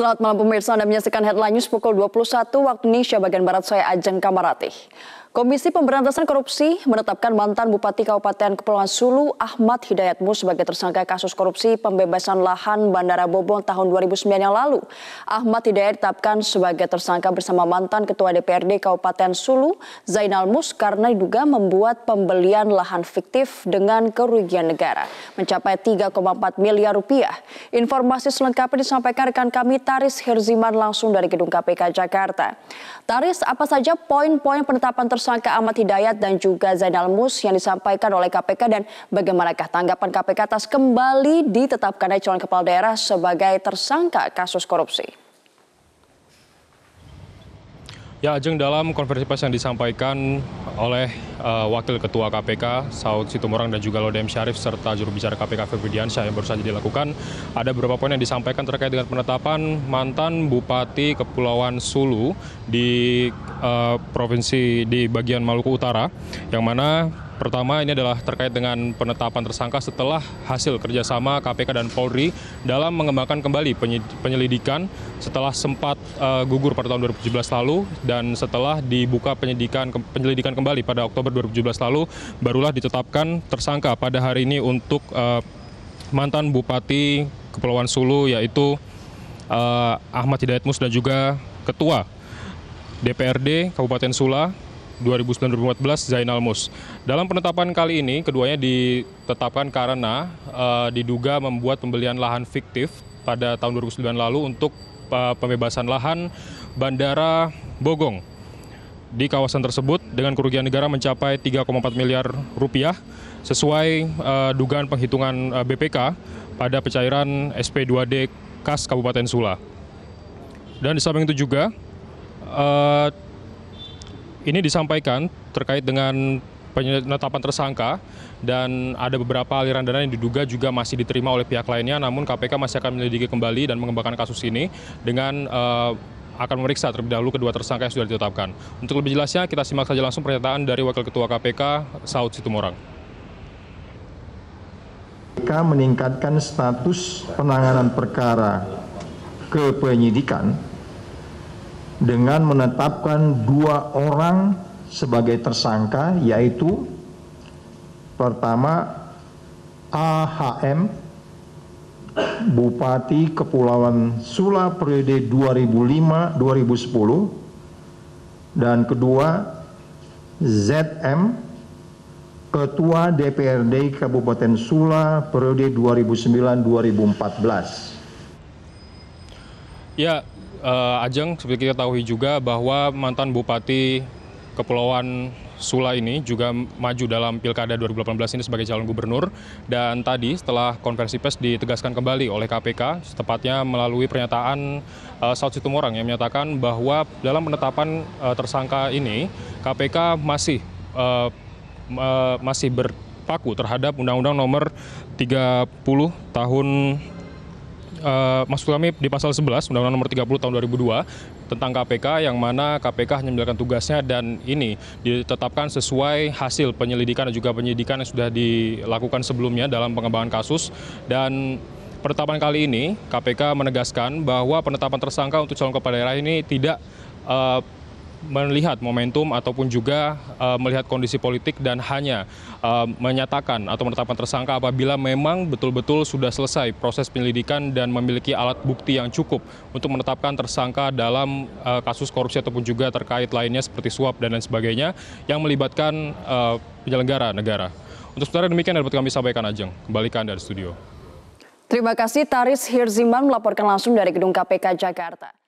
Selamat malam pemirsa, Anda menyaksikan Headline News pukul 21 waktu Indonesia bagian Barat, saya Ajeng Kamaratih. Komisi Pemberantasan Korupsi menetapkan mantan Bupati Kabupaten Kepulauan Sulu Ahmad Hidayatmu sebagai tersangka kasus korupsi pembebasan lahan Bandara Bobong tahun 2009 yang lalu. Ahmad Hidayat ditetapkan sebagai tersangka bersama mantan Ketua DPRD Kabupaten Sulu Zainal Mus karena diduga membuat pembelian lahan fiktif dengan kerugian negara mencapai 3,4 miliar rupiah. Informasi selengkapnya disampaikan rekan kami Taris Herziman langsung dari Gedung KPK Jakarta. Taris, apa saja poin-poin penetapan tersebut tersangka Ahmad Hidayat dan juga Zainal Mus yang disampaikan oleh KPK dan bagaimanakah tanggapan KPK atas kembali ditetapkannya calon kepala daerah sebagai tersangka kasus korupsi? Ya, Ajeng dalam konversi pers yang disampaikan oleh uh, Wakil Ketua KPK Saud Situmorang dan juga Lodem Syarif serta juru bicara KPK Febri Diansyah yang baru saja dilakukan, ada beberapa poin yang disampaikan terkait dengan penetapan mantan Bupati Kepulauan Sulu di uh, provinsi di bagian Maluku Utara, yang mana Pertama, ini adalah terkait dengan penetapan tersangka setelah hasil kerjasama KPK dan Polri dalam mengembangkan kembali penyelidikan setelah sempat uh, gugur pada tahun 2017 lalu dan setelah dibuka penyidikan penyelidikan kembali pada Oktober 2017 lalu, barulah ditetapkan tersangka pada hari ini untuk uh, mantan Bupati Kepulauan Sulu yaitu uh, Ahmad Hidayat Mus dan juga Ketua DPRD Kabupaten Sula 2009-2014 Zainal Mus. Dalam penetapan kali ini keduanya ditetapkan karena uh, diduga membuat pembelian lahan fiktif pada tahun 2009 lalu untuk uh, pembebasan lahan Bandara Bogong di kawasan tersebut dengan kerugian negara mencapai 3,4 miliar rupiah sesuai uh, dugaan penghitungan uh, BPK pada pencairan SP2D Kas Kabupaten Sula. Dan di samping itu juga uh, ini disampaikan terkait dengan penetapan tersangka dan ada beberapa aliran dana yang diduga juga masih diterima oleh pihak lainnya namun KPK masih akan menyelidiki kembali dan mengembangkan kasus ini dengan uh, akan memeriksa terlebih dahulu kedua tersangka yang sudah ditetapkan. Untuk lebih jelasnya kita simak saja langsung pernyataan dari Wakil Ketua KPK Saud Situmorang. KPK meningkatkan status penanganan perkara ke penyidikan dengan menetapkan dua orang sebagai tersangka yaitu pertama AHM Bupati Kepulauan Sula periode 2005-2010 dan kedua ZM Ketua DPRD Kabupaten Sula periode 2009-2014. Ya, uh, Ajeng, seperti kita tahu juga bahwa mantan Bupati Kepulauan Sula ini juga maju dalam Pilkada 2018 ini sebagai calon gubernur dan tadi setelah konversi pes ditegaskan kembali oleh KPK tepatnya melalui pernyataan uh, Saud Situmorang yang menyatakan bahwa dalam penetapan uh, tersangka ini KPK masih uh, uh, masih berpaku terhadap Undang-Undang Nomor 30 Tahun uh, eh, maksud kami di pasal 11 Undang-Undang Nomor 30 Tahun 2002 tentang KPK yang mana KPK hanya menjalankan tugasnya dan ini ditetapkan sesuai hasil penyelidikan dan juga penyidikan yang sudah dilakukan sebelumnya dalam pengembangan kasus dan Penetapan kali ini, KPK menegaskan bahwa penetapan tersangka untuk calon kepala daerah ini tidak uh, melihat momentum ataupun juga uh, melihat kondisi politik dan hanya uh, menyatakan atau menetapkan tersangka apabila memang betul-betul sudah selesai proses penyelidikan dan memiliki alat bukti yang cukup untuk menetapkan tersangka dalam uh, kasus korupsi ataupun juga terkait lainnya seperti suap dan lain sebagainya yang melibatkan uh, penyelenggara negara. Untuk sementara demikian dapat kami sampaikan Ajeng. Kembali ke Anda di studio. Terima kasih Taris Hirziman melaporkan langsung dari Gedung KPK Jakarta.